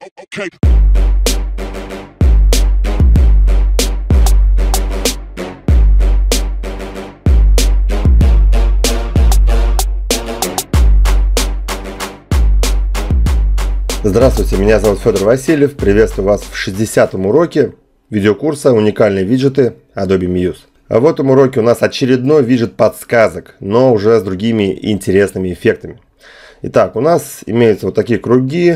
Okay. Здравствуйте, меня зовут Федор Васильев. Приветствую вас в 60-м уроке видеокурса «Уникальные виджеты Adobe Muse». А в этом уроке у нас очередной виджет подсказок, но уже с другими интересными эффектами. Итак, у нас имеются вот такие круги,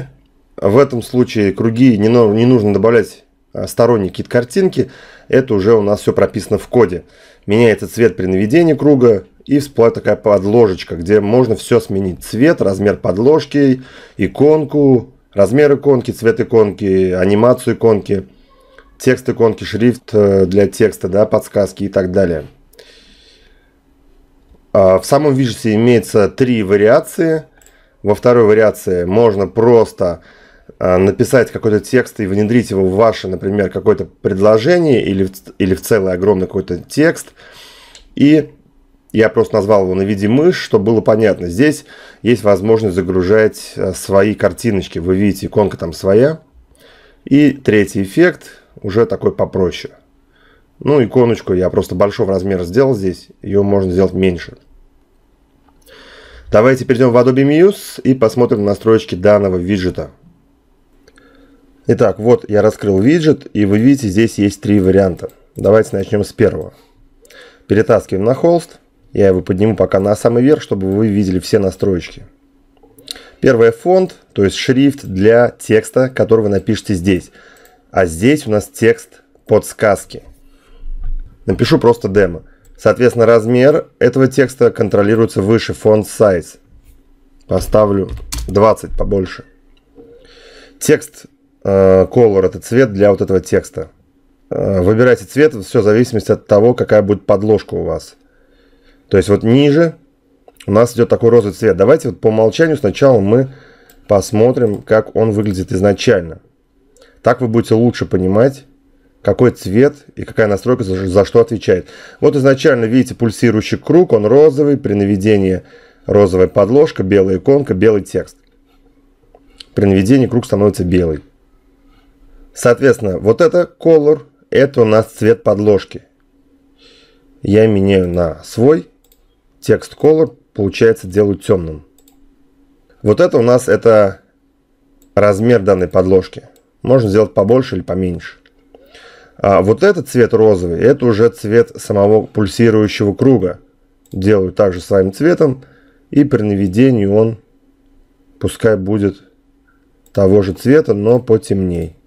в этом случае круги не, не нужно добавлять а, сторонние какие-то картинки. Это уже у нас все прописано в коде. Меняется цвет при наведении круга и всплывает такая подложечка, где можно все сменить. Цвет, размер подложки, иконку, размер иконки, цвет иконки, анимацию иконки, текст иконки, шрифт э, для текста, да, подсказки и так далее. А, в самом виджете имеется три вариации. Во второй вариации можно просто а, написать какой-то текст и внедрить его в ваше, например, какое-то предложение или, в, или в целый огромный какой-то текст. И я просто назвал его на виде мышь», чтобы было понятно. Здесь есть возможность загружать а, свои картиночки. Вы видите, иконка там своя. И третий эффект уже такой попроще. Ну, иконочку я просто большого размера сделал здесь. Ее можно сделать меньше. Давайте перейдем в Adobe Muse и посмотрим настройки данного виджета. Итак, вот я раскрыл виджет, и вы видите, здесь есть три варианта. Давайте начнем с первого. Перетаскиваем на холст. Я его подниму пока на самый верх, чтобы вы видели все настройки. Первое фонд, то есть шрифт для текста, который вы напишете здесь. А здесь у нас текст подсказки. Напишу просто демо. Соответственно, размер этого текста контролируется выше фонд size. Поставлю 20 побольше. Текст color, э, это цвет для вот этого текста. Э, выбирайте цвет, все в зависимости от того, какая будет подложка у вас. То есть вот ниже у нас идет такой розовый цвет. Давайте вот по умолчанию сначала мы посмотрим, как он выглядит изначально. Так вы будете лучше понимать, какой цвет и какая настройка за, за что отвечает. Вот изначально видите пульсирующий круг, он розовый, при наведении розовая подложка, белая иконка, белый текст. При наведении круг становится белый. Соответственно, вот это color, это у нас цвет подложки. Я меняю на свой. Текст color, получается, делаю темным. Вот это у нас это размер данной подложки. Можно сделать побольше или поменьше. А вот этот цвет розовый, это уже цвет самого пульсирующего круга. Делаю также своим цветом. И при наведении он, пускай будет того же цвета, но потемней.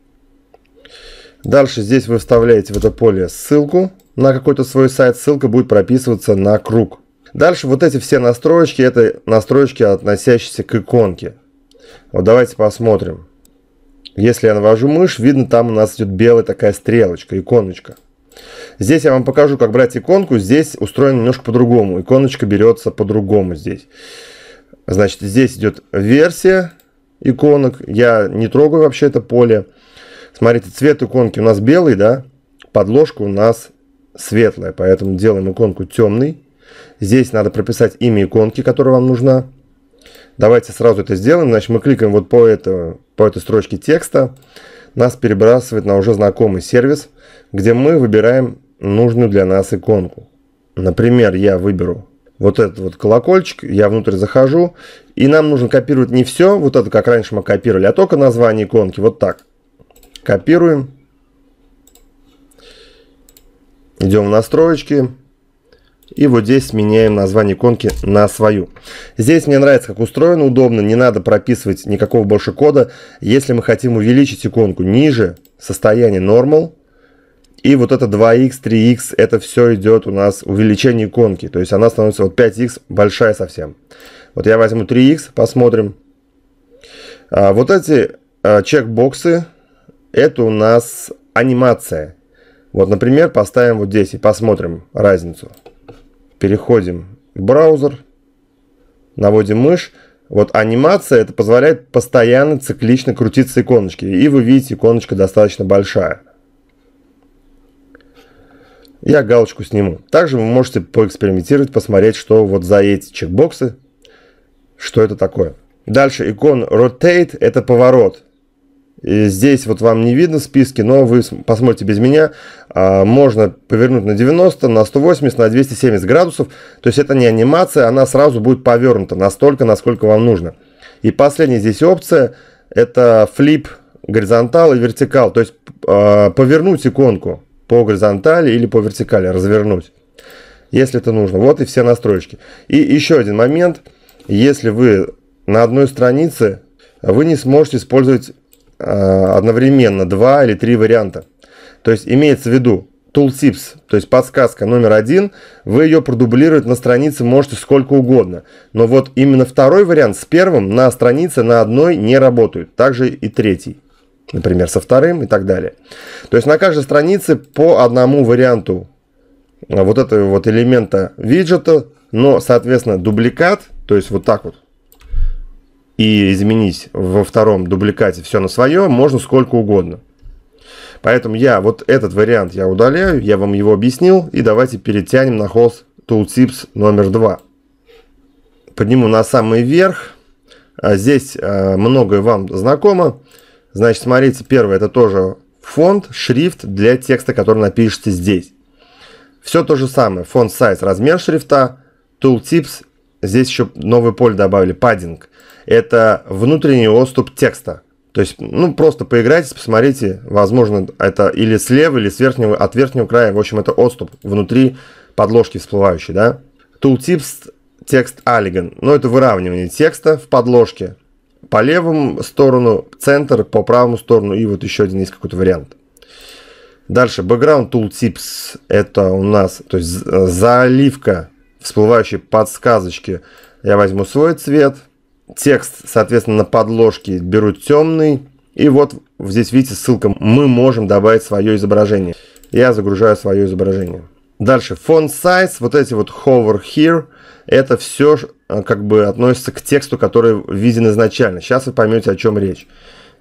Дальше здесь вы вставляете в это поле ссылку на какой-то свой сайт. Ссылка будет прописываться на круг. Дальше вот эти все настроечки, это настроечки, относящиеся к иконке. Вот давайте посмотрим. Если я навожу мышь, видно, там у нас идет белая такая стрелочка, иконочка. Здесь я вам покажу, как брать иконку. Здесь устроено немножко по-другому. Иконочка берется по-другому здесь. Значит, здесь идет версия иконок. Я не трогаю вообще это поле. Смотрите, цвет иконки у нас белый, да? Подложка у нас светлая, поэтому делаем иконку темный. Здесь надо прописать имя иконки, которая вам нужна. Давайте сразу это сделаем. Значит, мы кликаем вот по, это, по этой строчке текста. Нас перебрасывает на уже знакомый сервис, где мы выбираем нужную для нас иконку. Например, я выберу вот этот вот колокольчик, я внутрь захожу, и нам нужно копировать не все, вот это, как раньше мы копировали, а только название иконки, вот так. Копируем. Идем в настройки. И вот здесь меняем название иконки на свою. Здесь мне нравится, как устроено, удобно, не надо прописывать никакого больше кода. Если мы хотим увеличить иконку ниже состояние normal, и вот это 2x, 3x, это все идет у нас увеличение иконки. То есть она становится вот 5x, большая совсем. Вот я возьму 3x, посмотрим. А, вот эти а, чекбоксы, это у нас анимация. Вот, например, поставим вот здесь и посмотрим разницу. Переходим в браузер, наводим мышь. Вот анимация, это позволяет постоянно циклично крутиться иконочки. И вы видите, иконочка достаточно большая. Я галочку сниму. Также вы можете поэкспериментировать, посмотреть, что вот за эти чекбоксы, что это такое. Дальше икон Rotate – это поворот. И здесь вот вам не видно списки, но вы посмотрите без меня. А, можно повернуть на 90, на 180, на 270 градусов. То есть это не анимация, она сразу будет повернута настолько, насколько вам нужно. И последняя здесь опция – это флип горизонтал и вертикал. То есть а, повернуть иконку по горизонтали или по вертикали, развернуть, если это нужно. Вот и все настройки. И еще один момент. Если вы на одной странице, вы не сможете использовать Э, одновременно два или три варианта. То есть имеется в виду tooltips, то есть подсказка номер один, вы ее продублировать на странице можете сколько угодно. Но вот именно второй вариант с первым на странице на одной не работают. Также и третий, например, со вторым и так далее. То есть на каждой странице по одному варианту э, вот этого вот элемента виджета, но, соответственно, дубликат, то есть вот так вот, и изменить во втором дубликате все на свое можно сколько угодно. Поэтому я вот этот вариант я удаляю, я вам его объяснил, и давайте перетянем на холст Tooltips номер 2. Подниму на самый верх. А, здесь а, многое вам знакомо. Значит, смотрите, первое, это тоже фонд, шрифт для текста, который напишете здесь. Все то же самое. Фонд, сайз, размер шрифта, tooltips. Здесь еще новый поле добавили, паддинг это внутренний отступ текста. То есть, ну, просто поиграйте, посмотрите, возможно, это или слева, или с верхнего, от верхнего края. В общем, это отступ внутри подложки всплывающей, да. Tooltips текст Alligan. Ну, это выравнивание текста в подложке. По левому сторону центр, по правому сторону и вот еще один есть какой-то вариант. Дальше, background tooltips. Это у нас, то есть заливка всплывающей подсказочки. Я возьму свой цвет – Текст, соответственно, на подложке беру темный. И вот здесь, видите, ссылка «Мы можем добавить свое изображение». Я загружаю свое изображение. Дальше, font size, вот эти вот hover here, это все а, как бы относится к тексту, который виден изначально. Сейчас вы поймете, о чем речь.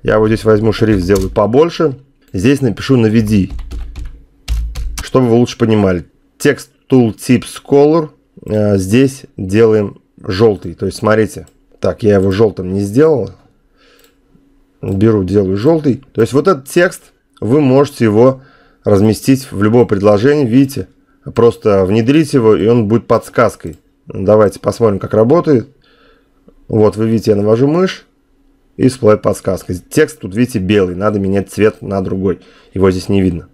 Я вот здесь возьму шрифт, сделаю побольше. Здесь напишу «Наведи», чтобы вы лучше понимали. Текст tooltips color, а, здесь делаем желтый. То есть, смотрите, так, я его желтым не сделал. Беру, делаю желтый. То есть вот этот текст, вы можете его разместить в любое предложение, видите. Просто внедрить его, и он будет подсказкой. Давайте посмотрим, как работает. Вот, вы видите, я навожу мышь и всплывает подсказка. Текст тут, видите, белый, надо менять цвет на другой. Его здесь не видно.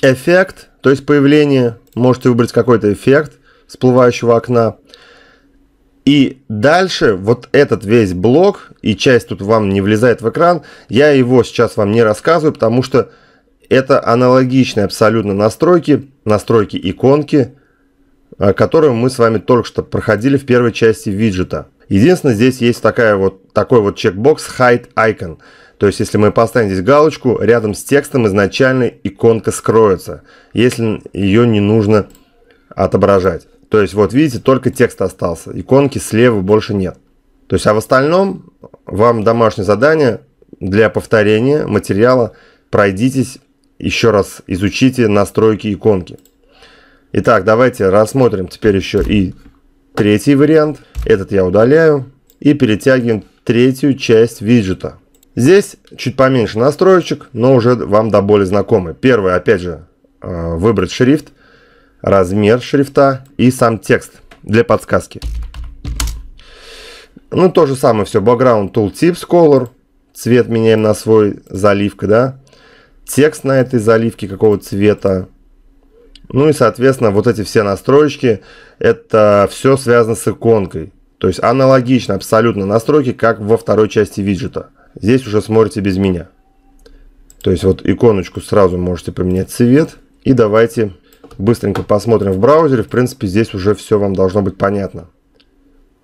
Эффект, то есть появление. Можете выбрать какой-то эффект всплывающего окна. И дальше вот этот весь блок, и часть тут вам не влезает в экран, я его сейчас вам не рассказываю, потому что это аналогичные абсолютно настройки, настройки иконки, а, которую мы с вами только что проходили в первой части виджета. Единственное, здесь есть такая вот, такой вот чекбокс Hide Icon. То есть, если мы поставим здесь галочку, рядом с текстом изначально иконка скроется, если ее не нужно отображать. То есть вот видите, только текст остался, иконки слева больше нет. То есть, а в остальном вам домашнее задание для повторения материала пройдитесь еще раз, изучите настройки иконки. Итак, давайте рассмотрим теперь еще и третий вариант. Этот я удаляю и перетягиваем третью часть виджета. Здесь чуть поменьше настроечек, но уже вам до боли знакомы. Первое, опять же, э, выбрать шрифт размер шрифта и сам текст для подсказки. Ну, то же самое все. Background Tooltips Color. Цвет меняем на свой. Заливка, да. Текст на этой заливке какого цвета. Ну и, соответственно, вот эти все настройки это все связано с иконкой. То есть аналогично абсолютно настройки, как во второй части виджета. Здесь уже смотрите без меня. То есть вот иконочку сразу можете поменять цвет. И давайте Быстренько посмотрим в браузере. В принципе, здесь уже все вам должно быть понятно.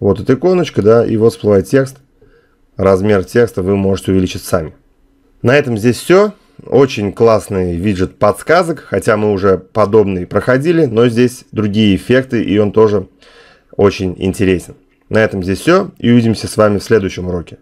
Вот эта иконочка, да, и вот всплывает текст. Размер текста вы можете увеличить сами. На этом здесь все. Очень классный виджет подсказок, хотя мы уже подобный проходили, но здесь другие эффекты, и он тоже очень интересен. На этом здесь все, и увидимся с вами в следующем уроке.